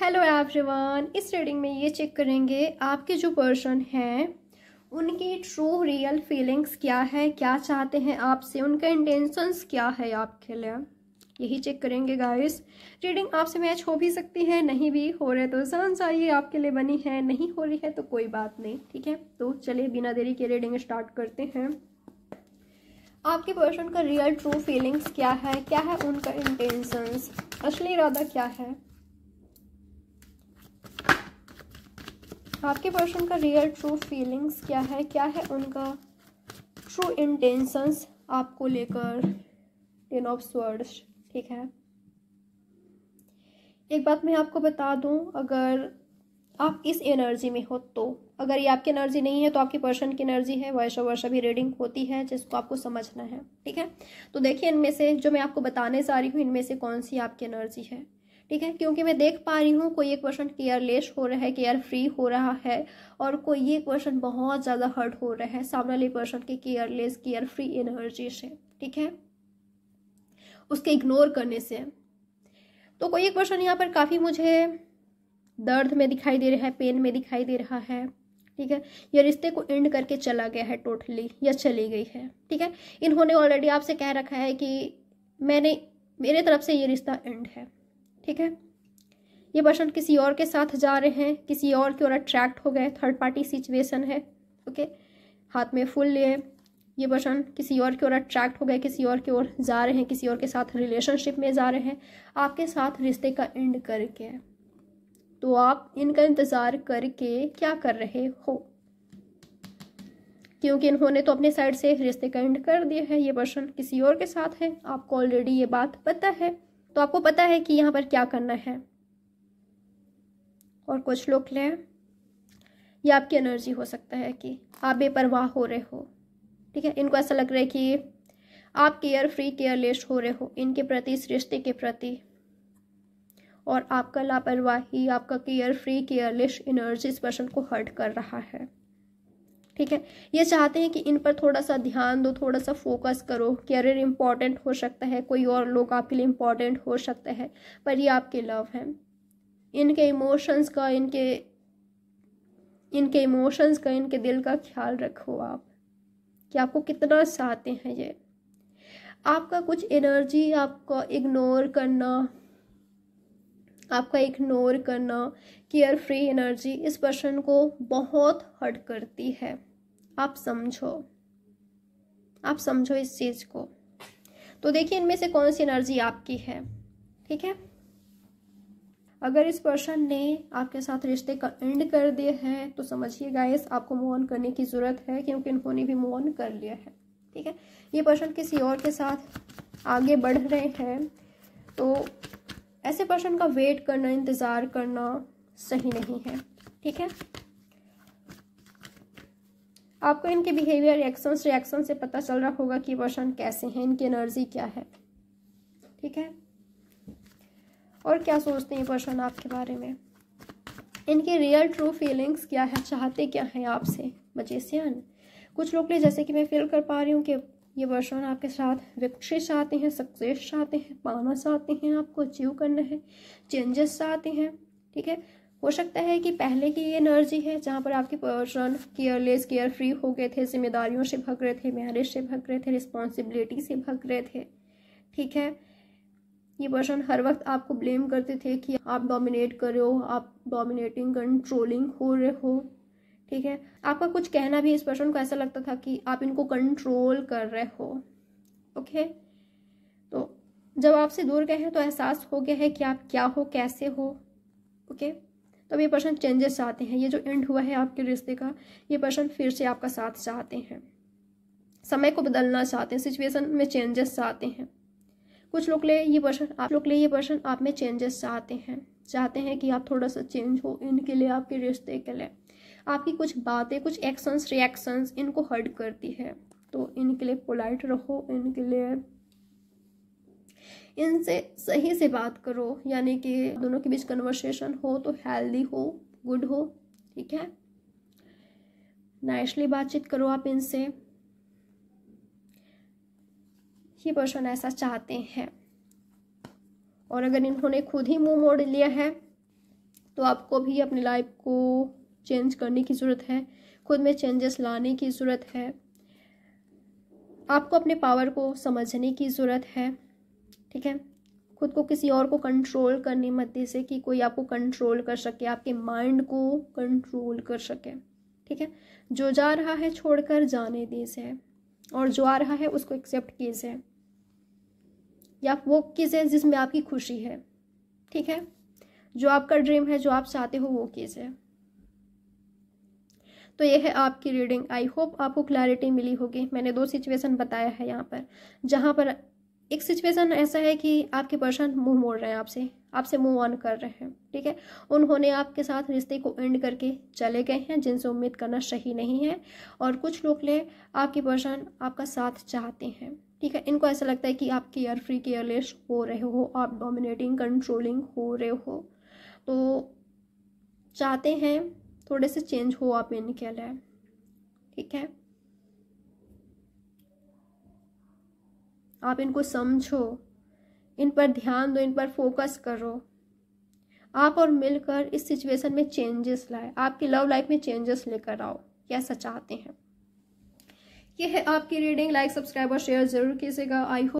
hello everyone इस reading में ये चेक करेंगे आपके जो पर्सन हैं उनकी ट्रू रियल फीलिंग्स क्या है क्या चाहते हैं आपसे उनका इंटेंशंस क्या है आपके लिए यही चेक करेंगे गाइस रीडिंग आपसे मैच हो भी सकती है नहीं भी हो रहे तो जान चाहिए आपके लिए बनी है नहीं हो रही है तो कोई बात नहीं ठीक है तो चलिए बिना देरी के रीडिंग स्टार्ट करते हैं आपके पर्सन का रियल ट्रू फीलिंग्स क्या है क्या है उनका इंटेंशंस असली इरादा क्या है आपके पर्सन का रियल ट्रू फीलिंग्स क्या है क्या है उनका ट्रू इंटेंशंस आपको लेकर टेन ऑफ स्वर्ड्स ठीक है एक बात मैं आपको बता दूं अगर आप इस एनर्जी में हो तो अगर ये आपकी एनर्जी नहीं है तो आपकी पर्सन की एनर्जी है वर्षा वर्षा भी रीडिंग होती है जिसको आपको समझना है ठीक है तो देखिए इनमें से जो मैं आपको बताने जा रही हूँ इनमें से कौन सी आपकी एनर्जी है ठीक है क्योंकि मैं देख पा रही हूँ कोई एक पर्सन केयरलेस हो रहा है केयर फ्री हो रहा है और कोई एक पर्सन बहुत ज़्यादा हर्ट हो रहा है सामने वाले पर्सन के केयरलेस केयर फ्री एनर्जी से ठीक है उसके इग्नोर करने से तो कोई एक पर्सन यहाँ पर काफ़ी मुझे दर्द में दिखाई दे रहा है पेन में दिखाई दे रहा है ठीक है या रिश्ते को एंड करके चला गया है टोटली या चली गई है ठीक है इन्होंने ऑलरेडी आपसे कह रखा है कि मैंने मेरे तरफ से ये रिश्ता एंड है ठीक है ये पर्सन किसी और के साथ जा रहे हैं किसी और की ओर अट्रैक्ट हो गए थर्ड पार्टी सिचुएशन है ओके हाथ में फूल लिए ये पर्सन किसी और की ओर अट्रैक्ट हो गए किसी और की ओर जा रहे हैं किसी और के साथ रिलेशनशिप में जा रहे हैं आपके साथ रिश्ते का एंड करके तो आप इनका इंतज़ार करके क्या कर रहे हो क्योंकि इन्होंने तो अपने साइड से रिश्ते का एंड कर दिया है ये पर्सन किसी और के साथ है आपको ऑलरेडी ये बात पता है तो आपको पता है कि यहाँ पर क्या करना है और कुछ लोग लें ये आपकी एनर्जी हो सकता है कि आप बेपरवाह हो रहे हो ठीक है इनको ऐसा लग रहा है कि आप केयर फ्री केयरलेस हो रहे हो इनके प्रति इस रिश्ते के प्रति और आपका लापरवाही आपका केयर फ्री केयरलेस एनर्जी इस पर्सन को हर्ट कर रहा है ठीक है ये चाहते हैं कि इन पर थोड़ा सा ध्यान दो थोड़ा सा फोकस करो करियर इंपॉर्टेंट हो सकता है कोई और लोग आपके लिए इम्पॉर्टेंट हो सकता है पर ये आपके लव हैं इनके इमोशंस का इनके इनके इमोशंस का इनके दिल का ख्याल रखो आप कि आपको कितना चाहते हैं ये आपका कुछ एनर्जी आपका इग्नोर करना आपका इग्नोर करना केयर फ्री एनर्जी इस पर्सन को बहुत हर्ट करती है आप समझो आप समझो इस चीज़ को तो देखिए इनमें से कौन सी एनर्जी आपकी है ठीक है अगर इस पर्सन ने आपके साथ रिश्ते का एंड कर दिया है तो समझिए गाइस आपको मूव ऑन करने की ज़रूरत है क्योंकि इन्होंने भी मूव ऑन कर लिया है ठीक है ये पर्सन किसी और के साथ आगे बढ़ रहे हैं तो ऐसे पर्सन का वेट करना इंतज़ार करना सही नहीं है ठीक है आपको इनके बिहेवियर रिएक्शंस रिएक्शन से पता चल रहा होगा कि पर्सन कैसे हैं इनकी एनर्जी क्या है ठीक है और क्या सोचते हैं पर्सन आपके बारे में इनके रियल ट्रू फीलिंग्स क्या है चाहते क्या हैं आपसे मजेसियन कुछ लोग लिए जैसे कि मैं फील कर पा रही हूँ कि ये पर्सन आपके साथ विकसित चाहते हैं सक्सेस चाहते हैं पाना चाहते हैं आपको अचीव करना है चेंजेस चाहते हैं ठीक है हो सकता है कि पहले की ये एनर्जी है जहाँ पर आपके पर्सन केयरलेस केयर फ्री हो गए थे जिम्मेदारियों से भग रहे थे मैरिज से भग रहे थे रिस्पॉन्सिबिलिटी से भग रहे थे ठीक है ये पर्सन हर वक्त आपको ब्लेम करते थे कि आप डोमिनेट करो आप डोमिनेटिंग कंट्रोलिंग हो रहे हो ठीक है आपका कुछ कहना भी इस पर्सन को ऐसा लगता था कि आप इनको कंट्रोल कर रहे हो ओके तो जब आपसे दूर गए हैं तो एहसास हो गया है कि आप क्या हो कैसे हो ओके तब तो ये पर्सन चेंजेस चाहते हैं ये जो एंड हुआ है आपके रिश्ते का ये पर्सन फिर से आपका साथ चाहते हैं समय को बदलना चाहते हैं सिचुएशन में चेंजेस चाहते हैं कुछ लोग ले ये पर्सन आप लोग ले ये पर्सन आप में चेंजेस चाहते हैं चाहते हैं कि आप थोड़ा सा चेंज हो इनके लिए आपके रिश्ते के लिए आपकी कुछ बातें कुछ एक्शंस रिएक्शंस इनको हर्ट करती है तो इनके लिए पोलाइट रहो इनके लिए इनसे सही से बात करो यानी कि दोनों के बीच कन्वर्सेशन हो तो हेल्दी हो गुड हो ठीक है नाइसली बातचीत करो आप इनसे ये पर्सन ऐसा चाहते हैं और अगर इन्होंने खुद ही मुंह मोड़ लिया है तो आपको भी अपनी लाइफ को चेंज करने की ज़रूरत है खुद में चेंजेस लाने की ज़रूरत है आपको अपने पावर को समझने की ज़रूरत है ठीक है खुद को किसी और को कंट्रोल करने मत जैसे कि कोई आपको कंट्रोल कर सके आपके माइंड को कंट्रोल कर सके ठीक है जो जा रहा है छोड़कर जाने दे से और जो आ रहा है उसको एक्सेप्ट किए से या वो किस है जिसमें आपकी खुशी है ठीक है जो आपका ड्रीम है जो आप चाहते हो वो केस है तो ये है आपकी रीडिंग आई होप आपको क्लैरिटी मिली होगी मैंने दो सिचुएशन बताया है यहाँ पर जहाँ पर एक सिचुएशन ऐसा है कि आपके पर्सन मुंह मोड़ रहे हैं आपसे आपसे मूव ऑन कर रहे हैं ठीक है उन्होंने आपके साथ रिश्ते को एंड करके चले गए हैं जिनसे उम्मीद करना सही नहीं है और कुछ लोग ले आपके पर्सन आपका साथ चाहते हैं ठीक है इनको ऐसा लगता है कि आप केयर फ्री केयरलेस हो रहे हो आप डोमिनेटिंग कंट्रोलिंग हो रहे हो तो चाहते हैं थोड़े से चेंज हो आप इनके लिए ठीक है आप इनको समझो इन पर ध्यान दो इन पर फोकस करो आप और मिलकर इस सिचुएशन में चेंजेस लाए आपकी लव लाइफ में चेंजेस लेकर आओ कैसा चाहते हैं यह है आपकी रीडिंग लाइक सब्सक्राइब और शेयर जरूर कीजिएगा आई होप